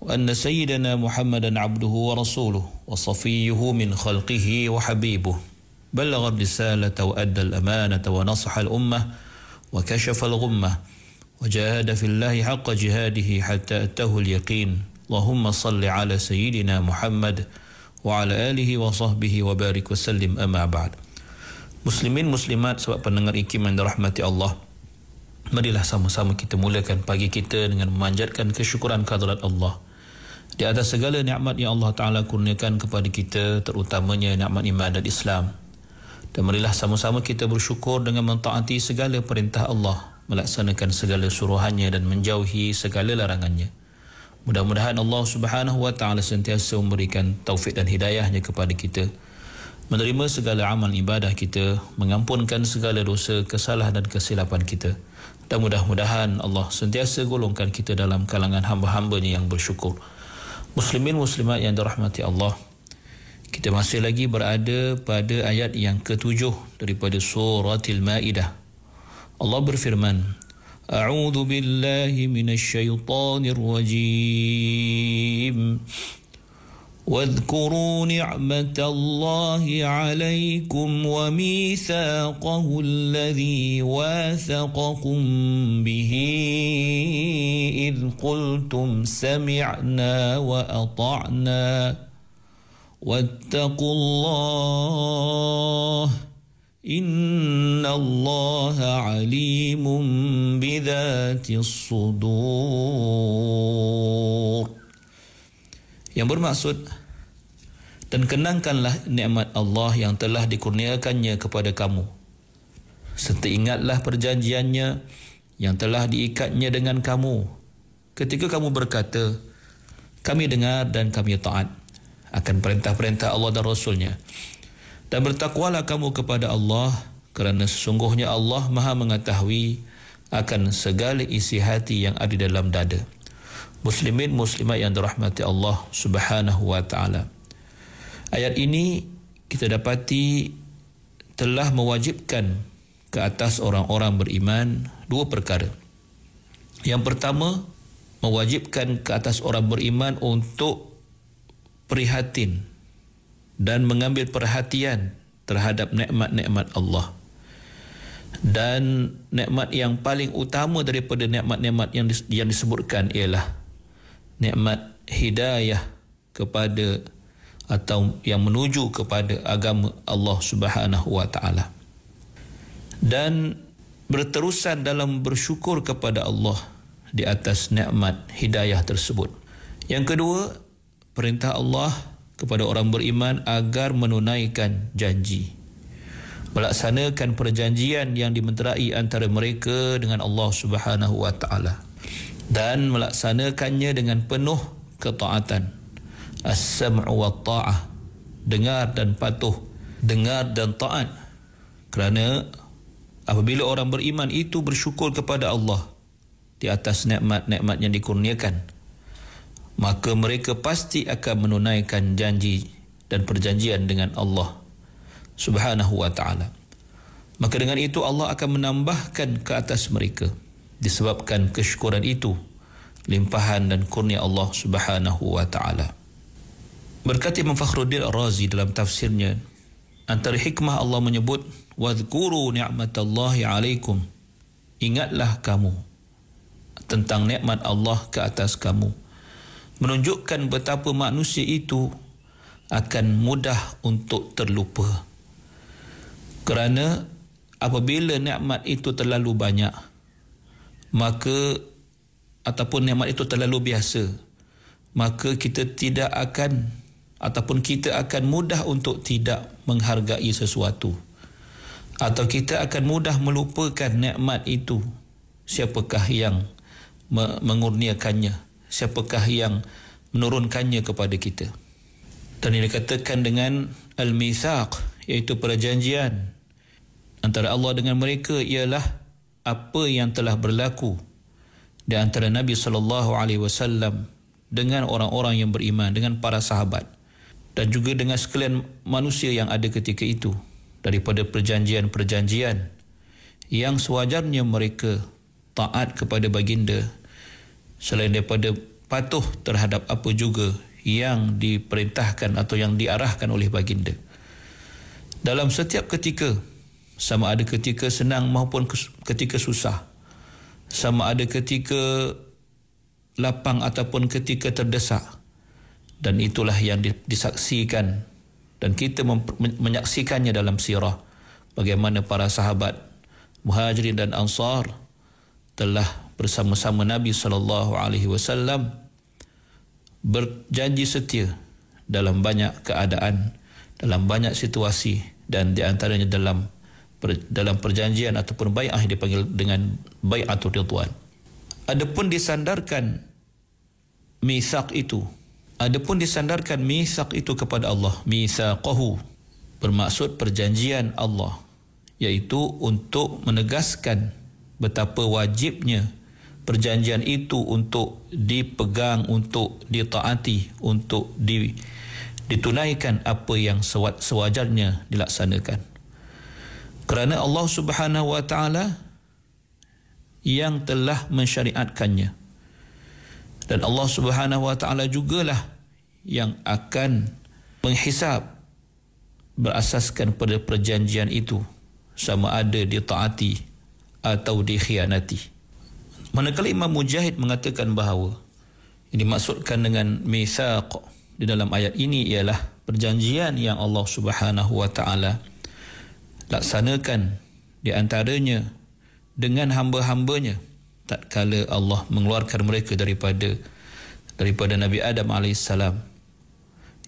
وأن سيدنا محمدا عبده ورسوله وصفيه من خلقه وحبيبه بلغ الرسالة وأدى الأمانة ونصح الأمة وكشف الغمة وجاهد في الله حق جهاده حتى أتاه اليقين اللهم صل على سيدنا محمد وعلى آله وصحبه وبارك وسلم أما بعد مسلمين مسلمات سواء pendengar ikim yang dirahmati Allah Marilah sama-sama kita mulakan pagi kita dengan memanjatkan kesyukuran kehadrat Allah di atas segala nikmat yang Allah Taala kurniakan kepada kita terutamanya nikmat iman dan Islam dan marilah sama-sama kita bersyukur dengan mentaati segala perintah Allah melaksanakan segala suruhannya dan menjauhi segala larangannya mudah-mudahan Allah Subhanahu wa taala sentiasa memberikan taufik dan hidayahnya kepada kita menerima segala amal ibadah kita mengampunkan segala dosa kesalahan dan kesilapan kita dan mudah-mudahan Allah sentiasa golongkan kita dalam kalangan hamba-hambanya yang bersyukur. Muslimin muslimat yang dirahmati Allah Kita masih lagi berada pada ayat yang ketujuh Daripada surah Al-Ma'idah Allah berfirman A'udhu billahi minasyaitanirrajim Al-Fatihah واذكروا نعمة الله عليكم وميثاقه الذي واثقكم به إذ قلتم سمعنا وأطعنا واتقوا الله إن الله عليم بذات الصدور Yang bermaksud dan kenangkanlah nikmat Allah yang telah dikurniakannya kepada kamu. Serta ingatlah perjanjiannya yang telah diikatnya dengan kamu. Ketika kamu berkata, kami dengar dan kami taat akan perintah-perintah Allah dan Rasulnya. Dan bertakwalah kamu kepada Allah kerana sesungguhnya Allah maha mengetahui akan segala isi hati yang ada dalam dada.'" muslimin muslimat yang dirahmati Allah Subhanahu wa taala. Ayat ini kita dapati telah mewajibkan ke atas orang-orang beriman dua perkara. Yang pertama, mewajibkan ke atas orang beriman untuk prihatin dan mengambil perhatian terhadap nikmat-nikmat Allah. Dan nikmat yang paling utama daripada nikmat-nikmat yang disebutkan ialah nikmat hidayah kepada atau yang menuju kepada agama Allah Subhanahu wa taala. Dan berterusan dalam bersyukur kepada Allah di atas nikmat hidayah tersebut. Yang kedua, perintah Allah kepada orang beriman agar menunaikan janji. Melaksanakan perjanjian yang dimenterai antara mereka dengan Allah Subhanahu wa taala dan melaksanakannya dengan penuh ketaatan. As-sam'u wa ta'ah. Dengar dan patuh. Dengar dan taat. Kerana apabila orang beriman itu bersyukur kepada Allah di atas nikmat-nikmat yang dikurniakan, maka mereka pasti akan menunaikan janji dan perjanjian dengan Allah Subhanahu wa taala. Maka dengan itu Allah akan menambahkan ke atas mereka disebabkan kesyukuran itu limpahan dan kurnia Allah Subhanahu wa taala berkata Imam Fakhruddin Ar-Razi dalam tafsirnya antara hikmah Allah menyebut wadhkuru ni'matallahi alaikum ingatlah kamu tentang nikmat Allah ke atas kamu menunjukkan betapa manusia itu akan mudah untuk terlupa kerana apabila nikmat itu terlalu banyak maka ataupun nikmat itu terlalu biasa maka kita tidak akan ataupun kita akan mudah untuk tidak menghargai sesuatu atau kita akan mudah melupakan nikmat itu siapakah yang mengurniakannya siapakah yang menurunkannya kepada kita dan ini dikatakan dengan al-mithaq iaitu perjanjian antara Allah dengan mereka ialah apa yang telah berlaku di antara Nabi sallallahu alaihi wasallam dengan orang-orang yang beriman dengan para sahabat dan juga dengan sekalian manusia yang ada ketika itu daripada perjanjian-perjanjian yang sewajarnya mereka taat kepada baginda selain daripada patuh terhadap apa juga yang diperintahkan atau yang diarahkan oleh baginda dalam setiap ketika sama ada ketika senang maupun ketika susah sama ada ketika lapang ataupun ketika terdesak dan itulah yang disaksikan dan kita menyaksikannya dalam sirah bagaimana para sahabat Muhajirin dan Ansar telah bersama-sama Nabi saw berjanji setia dalam banyak keadaan dalam banyak situasi dan di antaranya dalam dalam perjanjian ataupun bayah yang dipanggil dengan atau ridwan. Adapun disandarkan misak itu, adapun disandarkan misak itu kepada Allah, misaqahu bermaksud perjanjian Allah yaitu untuk menegaskan betapa wajibnya perjanjian itu untuk dipegang, untuk ditaati, untuk di, ditunaikan apa yang sewajarnya dilaksanakan kerana Allah Subhanahu wa taala yang telah mensyariatkannya dan Allah Subhanahu wa taala jugalah yang akan menghisap berasaskan pada perjanjian itu sama ada ditaati atau dikhianati manakala Imam Mujahid mengatakan bahawa ini maksudkan dengan mithaq di dalam ayat ini ialah perjanjian yang Allah Subhanahu wa taala laksanakan di antaranya dengan hamba-hambanya tak kala Allah mengeluarkan mereka daripada daripada Nabi Adam AS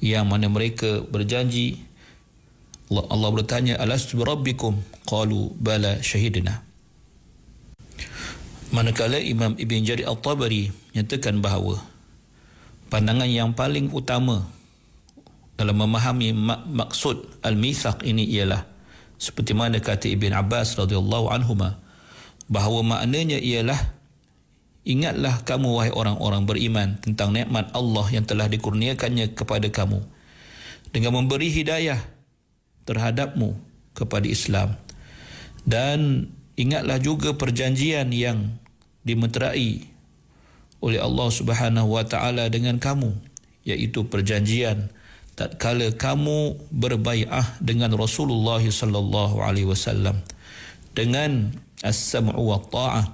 yang mana mereka berjanji Allah, Allah bertanya alastu rabbikum qalu bala syahidina manakala Imam Ibn Jari Al-Tabari nyatakan bahawa pandangan yang paling utama dalam memahami mak- maksud al-mithaq ini ialah seperti mana kata Ibn Abbas radhiyallahu anhuma bahawa maknanya ialah ingatlah kamu wahai orang-orang beriman tentang nikmat Allah yang telah dikurniakannya kepada kamu dengan memberi hidayah terhadapmu kepada Islam dan ingatlah juga perjanjian yang dimeterai oleh Allah Subhanahu wa taala dengan kamu yaitu perjanjian tatkala kamu berbaiah dengan Rasulullah sallallahu alaihi wasallam dengan as-sam'u wa ta'ah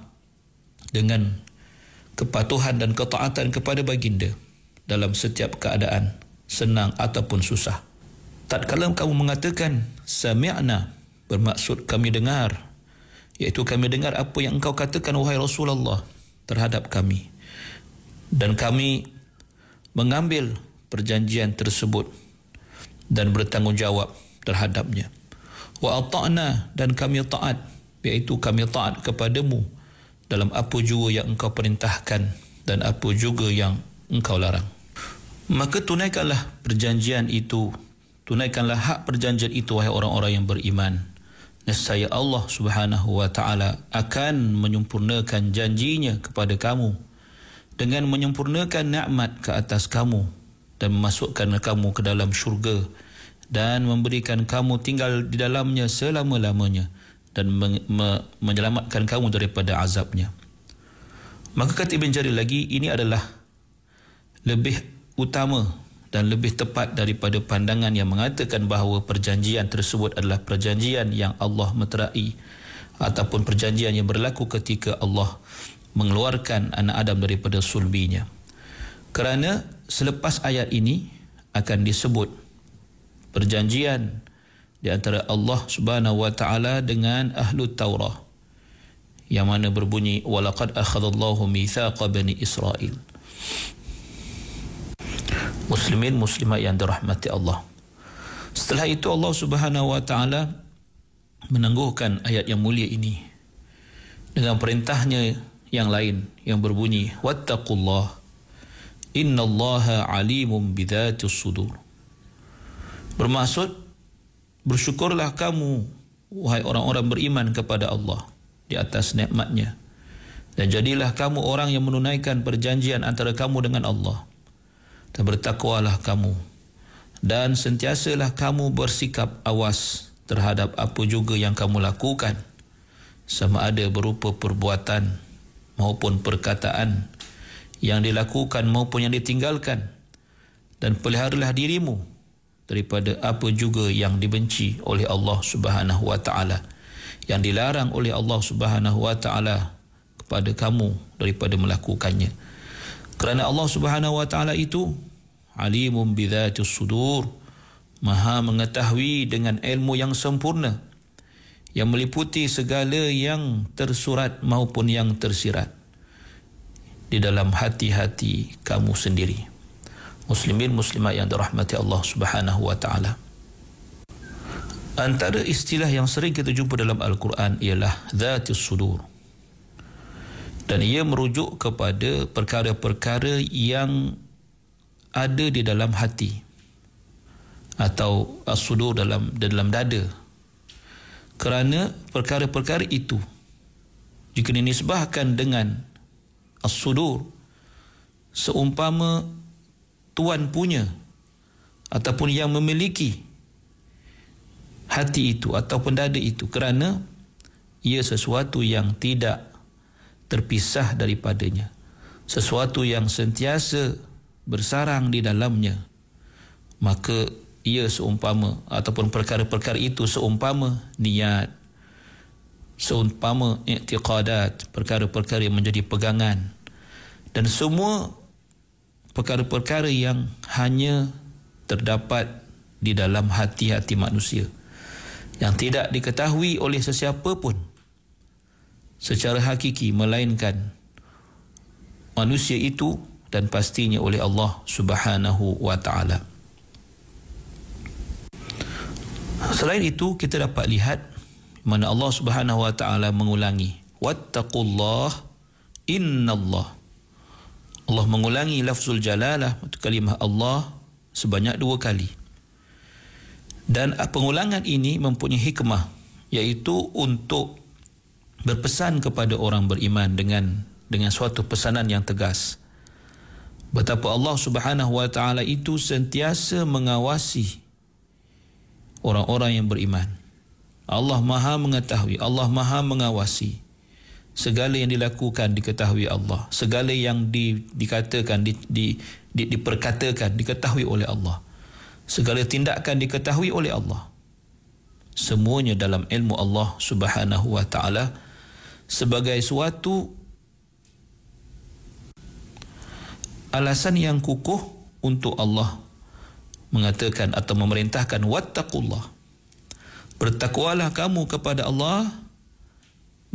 dengan kepatuhan dan ketaatan kepada baginda dalam setiap keadaan senang ataupun susah tatkala kamu mengatakan sami'na bermaksud kami dengar iaitu kami dengar apa yang engkau katakan wahai Rasulullah terhadap kami dan kami mengambil perjanjian tersebut dan bertanggungjawab terhadapnya. Wa ata'na dan kami taat, iaitu kami taat kepadamu dalam apa jua yang engkau perintahkan dan apa juga yang engkau larang. Maka tunaikanlah perjanjian itu, tunaikanlah hak perjanjian itu wahai orang-orang yang beriman. Nescaya Allah Subhanahu wa taala akan menyempurnakan janjinya kepada kamu dengan menyempurnakan nikmat ke atas kamu dan memasukkan kamu ke dalam syurga dan memberikan kamu tinggal di dalamnya selama-lamanya dan menyelamatkan kamu daripada azabnya. Maka kata Ibn Jari lagi, ini adalah lebih utama dan lebih tepat daripada pandangan yang mengatakan bahawa perjanjian tersebut adalah perjanjian yang Allah meterai ataupun perjanjian yang berlaku ketika Allah mengeluarkan anak Adam daripada sulbinya. Kerana selepas ayat ini akan disebut perjanjian di antara Allah Subhanahu wa taala dengan ahlu Taurah yang mana berbunyi walaqad akhadallahu mithaqa bani Israil muslimin muslimat yang dirahmati Allah setelah itu Allah Subhanahu wa taala menangguhkan ayat yang mulia ini dengan perintahnya yang lain yang berbunyi wattaqullah Inna allaha alimum bidhatis sudur Bermaksud Bersyukurlah kamu Wahai orang-orang beriman kepada Allah Di atas nikmatnya Dan jadilah kamu orang yang menunaikan perjanjian antara kamu dengan Allah Dan bertakwalah kamu Dan sentiasalah kamu bersikap awas Terhadap apa juga yang kamu lakukan Sama ada berupa perbuatan Maupun perkataan yang dilakukan maupun yang ditinggalkan dan peliharalah dirimu daripada apa juga yang dibenci oleh Allah Subhanahu wa taala yang dilarang oleh Allah Subhanahu wa taala kepada kamu daripada melakukannya kerana Allah Subhanahu wa taala itu alimum bidzatis sudur maha mengetahui dengan ilmu yang sempurna yang meliputi segala yang tersurat maupun yang tersirat di dalam hati-hati kamu sendiri. Muslimin muslimat yang dirahmati Allah Subhanahu wa taala. Antara istilah yang sering kita jumpa dalam Al-Quran ialah dhatis sudur. Dan ia merujuk kepada perkara-perkara yang ada di dalam hati atau as-sudur dalam dalam dada. Kerana perkara-perkara itu jika dinisbahkan dengan as-sudur seumpama tuan punya ataupun yang memiliki hati itu ataupun dada itu kerana ia sesuatu yang tidak terpisah daripadanya sesuatu yang sentiasa bersarang di dalamnya maka ia seumpama ataupun perkara-perkara itu seumpama niat seumpama i'tiqadat perkara-perkara yang menjadi pegangan dan semua perkara-perkara yang hanya terdapat di dalam hati-hati manusia yang tidak diketahui oleh sesiapa pun secara hakiki melainkan manusia itu dan pastinya oleh Allah Subhanahu wa taala. Selain itu kita dapat lihat mana Allah Subhanahu wa taala mengulangi wattaqullah innallah Allah mengulangi lafzul jalalah kalimah Allah sebanyak dua kali dan pengulangan ini mempunyai hikmah iaitu untuk berpesan kepada orang beriman dengan dengan suatu pesanan yang tegas betapa Allah Subhanahu wa taala itu sentiasa mengawasi orang-orang yang beriman Allah maha mengetahui, Allah maha mengawasi. Segala yang dilakukan diketahui Allah. Segala yang di, dikatakan, di, di, di, diperkatakan, diketahui oleh Allah. Segala tindakan diketahui oleh Allah. Semuanya dalam ilmu Allah subhanahu wa ta'ala sebagai suatu alasan yang kukuh untuk Allah mengatakan atau memerintahkan wattaqullah bertakwalah kamu kepada Allah.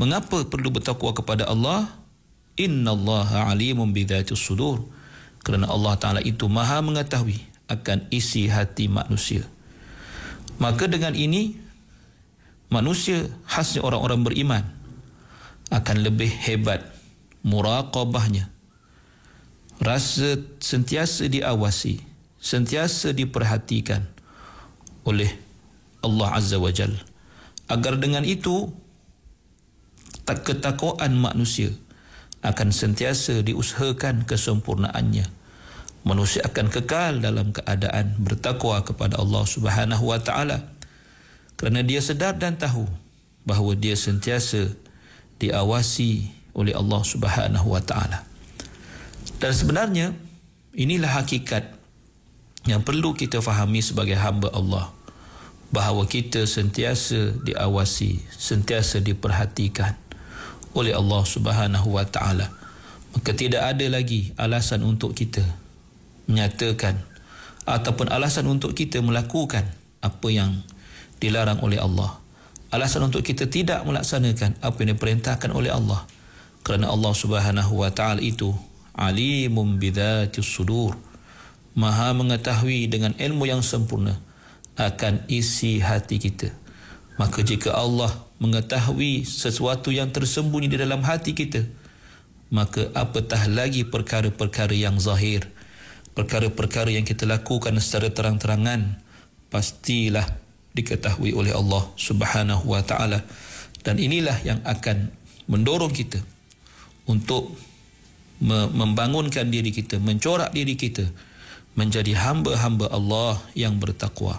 Mengapa perlu bertakwa kepada Allah? Inna Allah alimun bidhatus sudur. Kerana Allah Ta'ala itu maha mengetahui akan isi hati manusia. Maka dengan ini, manusia khasnya orang-orang beriman akan lebih hebat muraqabahnya. Rasa sentiasa diawasi, sentiasa diperhatikan oleh Allah Azza wa Jal agar dengan itu tak ketakwaan manusia akan sentiasa diusahakan kesempurnaannya manusia akan kekal dalam keadaan bertakwa kepada Allah Subhanahu wa taala kerana dia sedar dan tahu bahawa dia sentiasa diawasi oleh Allah Subhanahu wa taala dan sebenarnya inilah hakikat yang perlu kita fahami sebagai hamba Allah bahawa kita sentiasa diawasi, sentiasa diperhatikan oleh Allah Subhanahu Wa Taala. Maka tidak ada lagi alasan untuk kita menyatakan ataupun alasan untuk kita melakukan apa yang dilarang oleh Allah. Alasan untuk kita tidak melaksanakan apa yang diperintahkan oleh Allah. Kerana Allah Subhanahu Wa Taala itu alimum bidzatis sudur. Maha mengetahui dengan ilmu yang sempurna akan isi hati kita. Maka jika Allah mengetahui sesuatu yang tersembunyi di dalam hati kita, maka apatah lagi perkara-perkara yang zahir, perkara-perkara yang kita lakukan secara terang-terangan, pastilah diketahui oleh Allah Subhanahu wa taala. Dan inilah yang akan mendorong kita untuk membangunkan diri kita, mencorak diri kita menjadi hamba-hamba Allah yang bertakwa.